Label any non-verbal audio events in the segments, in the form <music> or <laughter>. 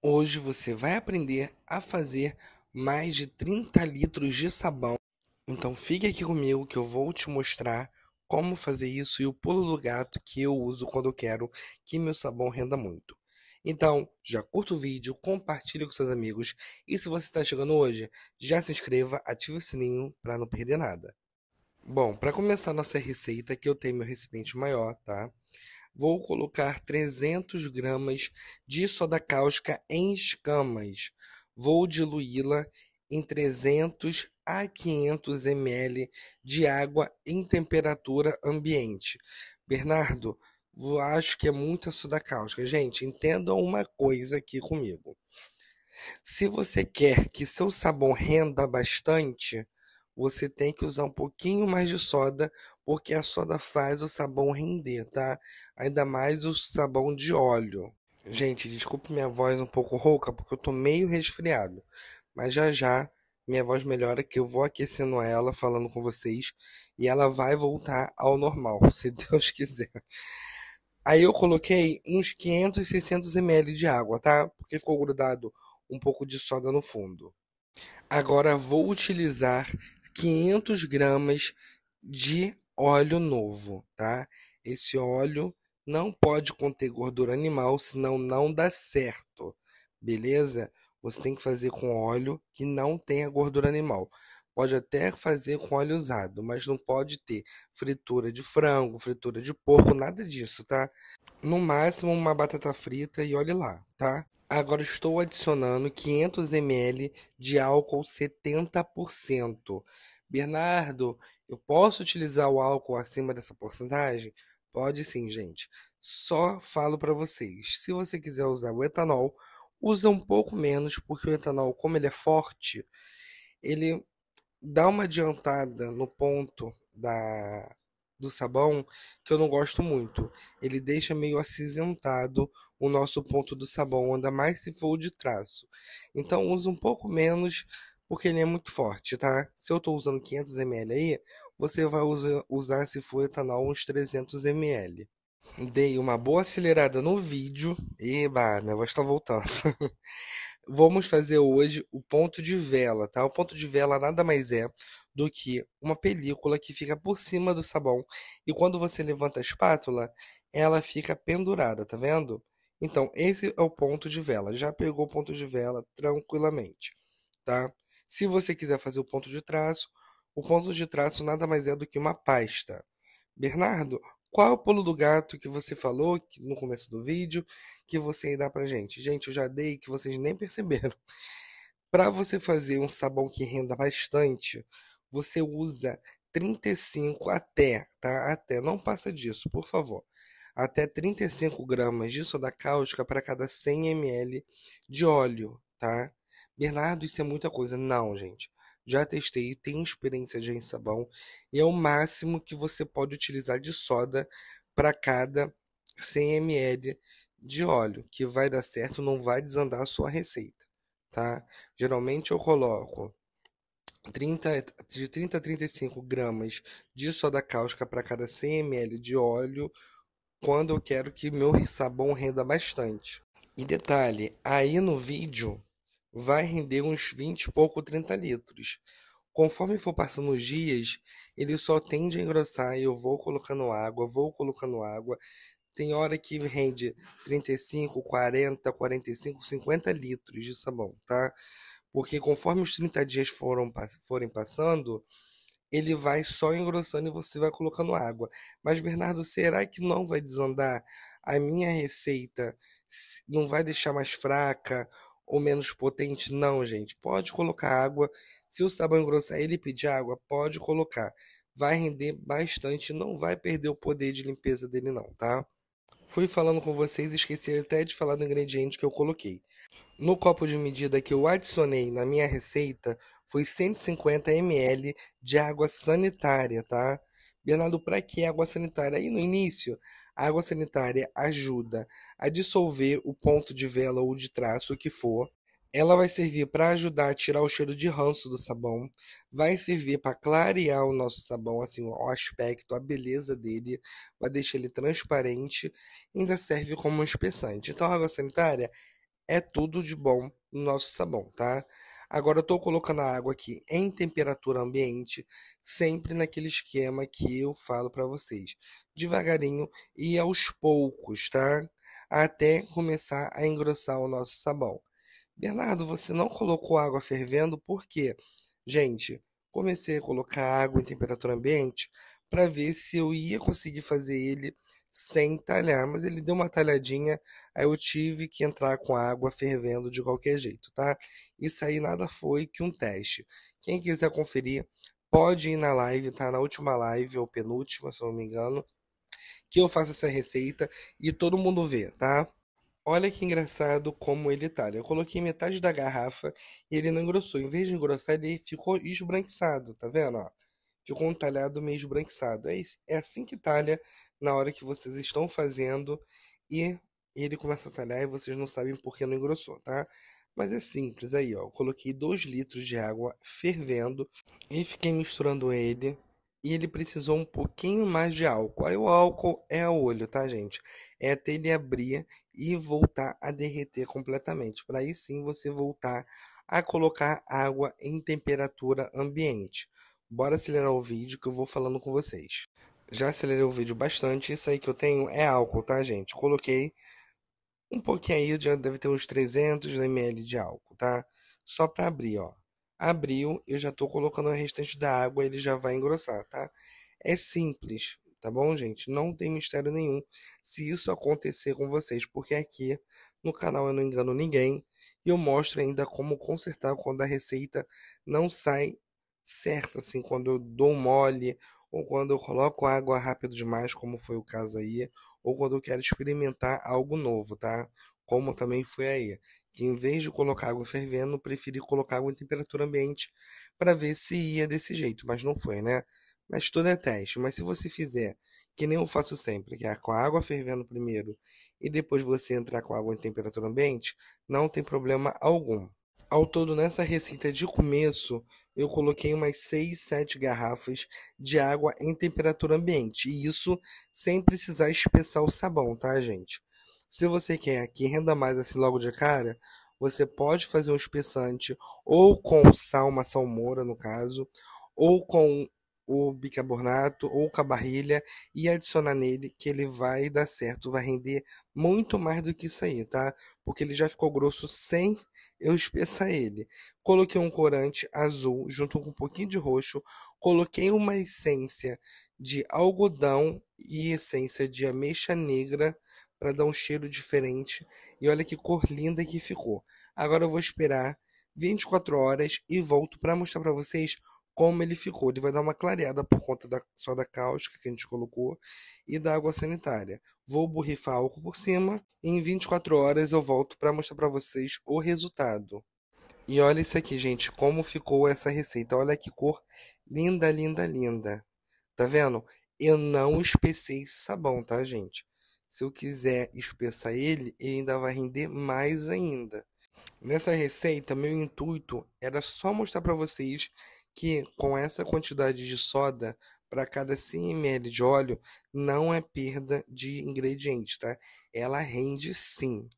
Hoje você vai aprender a fazer mais de 30 litros de sabão. Então fique aqui comigo que eu vou te mostrar como fazer isso e o pulo do gato que eu uso quando eu quero que meu sabão renda muito. Então, já curta o vídeo, compartilhe com seus amigos e se você está chegando hoje, já se inscreva, ative o sininho para não perder nada. Bom, para começar nossa receita, aqui eu tenho meu recipiente maior, tá? Vou colocar 300 gramas de soda cáustica em escamas. Vou diluí-la em 300 a 500 ml de água em temperatura ambiente. Bernardo, acho que é muita soda cáustica. Gente, entendam uma coisa aqui comigo. Se você quer que seu sabão renda bastante, você tem que usar um pouquinho mais de soda, porque a soda faz o sabão render, tá? Ainda mais o sabão de óleo. Gente, desculpe minha voz um pouco rouca, porque eu tô meio resfriado. Mas já já minha voz melhora, que eu vou aquecendo ela, falando com vocês, e ela vai voltar ao normal, <laughs> se Deus quiser. Aí eu coloquei uns 500, 600 ml de água, tá? Porque ficou grudado um pouco de soda no fundo. Agora vou utilizar 500 gramas de óleo novo, tá? Esse óleo não pode conter gordura animal, senão não dá certo, beleza? Você tem que fazer com óleo que não tenha gordura animal. Pode até fazer com óleo usado, mas não pode ter fritura de frango, fritura de porco, nada disso, tá? No máximo uma batata frita e olhe lá, tá? Agora estou adicionando 500 ml de álcool 70%. Bernardo, eu posso utilizar o álcool acima dessa porcentagem? Pode sim, gente. Só falo para vocês, se você quiser usar o etanol, usa um pouco menos, porque o etanol, como ele é forte, ele dá uma adiantada no ponto da do sabão que eu não gosto muito. Ele deixa meio acinzentado o nosso ponto do sabão, ainda mais se for de traço. Então usa um pouco menos porque ele é muito forte, tá? Se eu tô usando 500 ml aí, você vai usa, usar, se for etanol, uns 300 ml. Dei uma boa acelerada no vídeo. bah, minha voz tá voltando. <laughs> Vamos fazer hoje o ponto de vela, tá? O ponto de vela nada mais é do que uma película que fica por cima do sabão e quando você levanta a espátula, ela fica pendurada, tá vendo? Então, esse é o ponto de vela. Já pegou o ponto de vela tranquilamente, tá? Se você quiser fazer o ponto de traço, o ponto de traço nada mais é do que uma pasta. Bernardo, qual é o pulo do gato que você falou no começo do vídeo que você dá pra gente? Gente, eu já dei que vocês nem perceberam. <laughs> Para você fazer um sabão que renda bastante, você usa 35 até, tá? Até, não passa disso, por favor. Até 35 gramas de soda cáustica para cada 100 ml de óleo, tá? Bernardo, isso é muita coisa. Não, gente. Já testei, tenho experiência de sabão e é o máximo que você pode utilizar de soda para cada 100 ml de óleo, que vai dar certo, não vai desandar a sua receita, tá? Geralmente eu coloco 30, de 30 a 35 gramas de soda cáustica para cada 100 ml de óleo, quando eu quero que meu sabão renda bastante. E detalhe, aí no vídeo vai render uns 20 e pouco, 30 litros. Conforme for passando os dias, ele só tende a engrossar e eu vou colocando água, vou colocando água. Tem hora que rende 35, 40, 45, 50 litros de sabão, tá? Porque conforme os 30 dias foram, forem passando, ele vai só engrossando e você vai colocando água. Mas, Bernardo, será que não vai desandar? A minha receita não vai deixar mais fraca? ou menos potente, não, gente. Pode colocar água. Se o sabão engrossar ele pedir água, pode colocar. Vai render bastante, não vai perder o poder de limpeza dele, não, tá? Fui falando com vocês, esqueci até de falar do ingrediente que eu coloquei. No copo de medida que eu adicionei na minha receita foi 150 ml de água sanitária, tá? Bernardo, para que água sanitária? Aí no início água sanitária ajuda a dissolver o ponto de vela ou de traço, o que for. Ela vai servir para ajudar a tirar o cheiro de ranço do sabão, vai servir para clarear o nosso sabão, assim, o aspecto, a beleza dele, vai deixar ele transparente, ainda serve como um espessante. Então, a água sanitária é tudo de bom no nosso sabão, tá? Agora eu estou colocando a água aqui em temperatura ambiente, sempre naquele esquema que eu falo para vocês, devagarinho e aos poucos, tá? Até começar a engrossar o nosso sabão. Bernardo, você não colocou água fervendo por quê? Gente, comecei a colocar água em temperatura ambiente para ver se eu ia conseguir fazer ele sem talhar, mas ele deu uma talhadinha, aí eu tive que entrar com água fervendo de qualquer jeito, tá? Isso aí nada foi que um teste. Quem quiser conferir, pode ir na live, tá? Na última live, ou penúltima, se não me engano, que eu faço essa receita e todo mundo vê, tá? Olha que engraçado como ele tá. Né? Eu coloquei metade da garrafa e ele não engrossou. Em vez de engrossar, ele ficou esbranquiçado, tá vendo? Ó? ficou com um talhado meio esbranquiçado. É, é assim que talha na hora que vocês estão fazendo e ele começa a talhar e vocês não sabem por que não engrossou, tá? Mas é simples aí, ó. Eu coloquei 2 litros de água fervendo e fiquei misturando ele. E ele precisou um pouquinho mais de álcool. Aí o álcool é a olho, tá, gente? É até ele abrir e voltar a derreter completamente. Para aí sim você voltar a colocar água em temperatura ambiente. Bora acelerar o vídeo que eu vou falando com vocês. Já acelerei o vídeo bastante. Isso aí que eu tenho é álcool, tá, gente? Coloquei um pouquinho aí, já deve ter uns 300 ml de álcool, tá? Só para abrir, ó. Abriu, eu já tô colocando o restante da água, ele já vai engrossar, tá? É simples, tá bom, gente? Não tem mistério nenhum se isso acontecer com vocês, porque aqui no canal eu não engano ninguém e eu mostro ainda como consertar quando a receita não sai certa, assim, quando eu dou mole, ou quando eu coloco água rápido demais, como foi o caso aí, ou quando eu quero experimentar algo novo, tá? Como também foi aí, que em vez de colocar água fervendo, preferi colocar água em temperatura ambiente para ver se ia desse jeito, mas não foi, né? Mas tudo é teste, mas se você fizer que nem eu faço sempre, que é com a água fervendo primeiro e depois você entrar com a água em temperatura ambiente, não tem problema algum. Ao todo, nessa receita de começo, eu coloquei umas 6, 7 garrafas de água em temperatura ambiente. E isso sem precisar espessar o sabão, tá, gente? Se você quer que renda mais assim logo de cara, você pode fazer um espessante ou com sal, uma salmoura no caso, ou com o bicarbonato ou com a barrilha e adicionar nele que ele vai dar certo, vai render muito mais do que isso aí, tá? Porque ele já ficou grosso sem eu espessa ele. Coloquei um corante azul junto com um pouquinho de roxo, coloquei uma essência de algodão e essência de ameixa negra para dar um cheiro diferente. E olha que cor linda que ficou. Agora eu vou esperar 24 horas e volto para mostrar para vocês como ele ficou. Ele vai dar uma clareada por conta da, só da cáustica que a gente colocou e da água sanitária. Vou borrifar álcool por cima e em 24 horas eu volto para mostrar para vocês o resultado. E olha isso aqui, gente, como ficou essa receita. Olha que cor linda, linda, linda. Tá vendo? Eu não espessei esse sabão, tá, gente? Se eu quiser espessar ele, ele ainda vai render mais ainda. Nessa receita, meu intuito era só mostrar para vocês que com essa quantidade de soda para cada 100 ml de óleo não é perda de ingrediente, tá? Ela rende sim,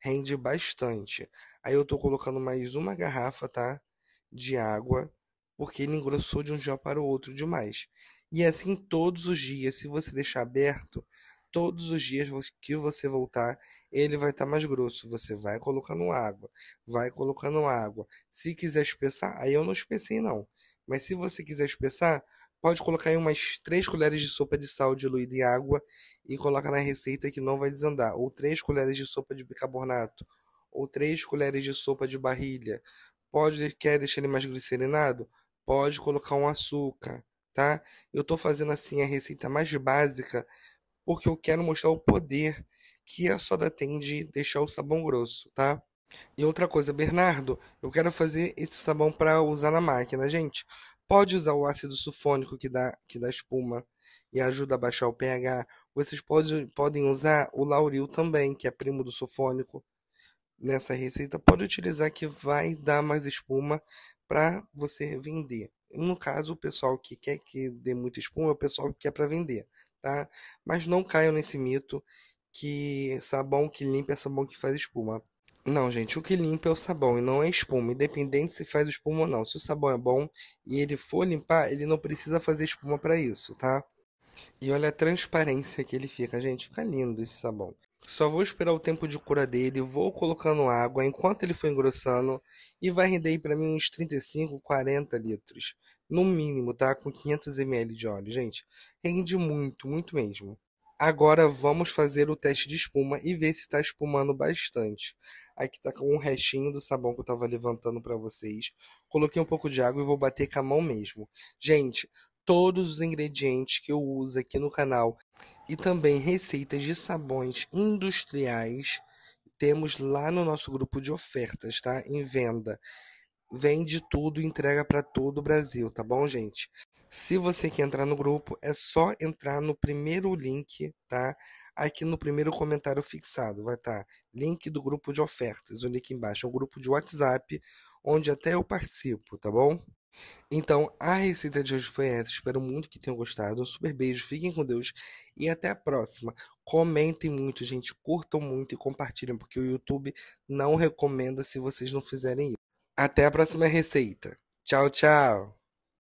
rende bastante. Aí eu tô colocando mais uma garrafa, tá? De água, porque ele engrossou de um dia para o outro demais. E é assim todos os dias, se você deixar aberto, todos os dias que você voltar, ele vai estar tá mais grosso. Você vai colocando água, vai colocando água. Se quiser espessar, aí eu não espessei não. Mas se você quiser espessar, pode colocar aí umas 3 colheres de sopa de sal diluída em água e coloca na receita que não vai desandar. Ou 3 colheres de sopa de bicarbonato, ou 3 colheres de sopa de barrilha. Pode, quer deixar ele mais glicerinado? Pode colocar um açúcar, tá? Eu tô fazendo assim a receita mais básica porque eu quero mostrar o poder que a soda tem de deixar o sabão grosso, tá? E outra coisa, Bernardo, eu quero fazer esse sabão para usar na máquina, gente. Pode usar o ácido sulfônico que dá, que dá espuma e ajuda a baixar o pH. Vocês pode, podem usar o lauril também, que é primo do sulfônico. Nessa receita, pode utilizar que vai dar mais espuma para você vender. No caso, o pessoal que quer que dê muita espuma é o pessoal que quer para vender, tá? Mas não caiam nesse mito que sabão que limpa é sabão que faz espuma. Não, gente, o que limpa é o sabão e não é espuma, independente se faz espuma ou não. Se o sabão é bom e ele for limpar, ele não precisa fazer espuma para isso, tá? E olha a transparência que ele fica, gente, fica lindo esse sabão. Só vou esperar o tempo de cura dele, vou colocando água enquanto ele for engrossando e vai render para mim uns 35, 40 litros, no mínimo, tá? Com 500 ml de óleo, gente. Rende muito, muito mesmo. Agora vamos fazer o teste de espuma e ver se está espumando bastante. Aqui está com um restinho do sabão que eu estava levantando para vocês. Coloquei um pouco de água e vou bater com a mão mesmo. Gente, todos os ingredientes que eu uso aqui no canal e também receitas de sabões industriais temos lá no nosso grupo de ofertas, tá? Em venda. Vende tudo, e entrega para todo o Brasil, tá bom, gente? Se você quer entrar no grupo, é só entrar no primeiro link, tá? Aqui no primeiro comentário fixado vai estar tá link do grupo de ofertas, o link embaixo é o grupo de WhatsApp, onde até eu participo, tá bom? Então, a receita de hoje foi essa. Espero muito que tenham gostado. Um super beijo, fiquem com Deus e até a próxima. Comentem muito, gente, curtam muito e compartilhem, porque o YouTube não recomenda se vocês não fizerem isso. Até a próxima receita. Tchau, tchau!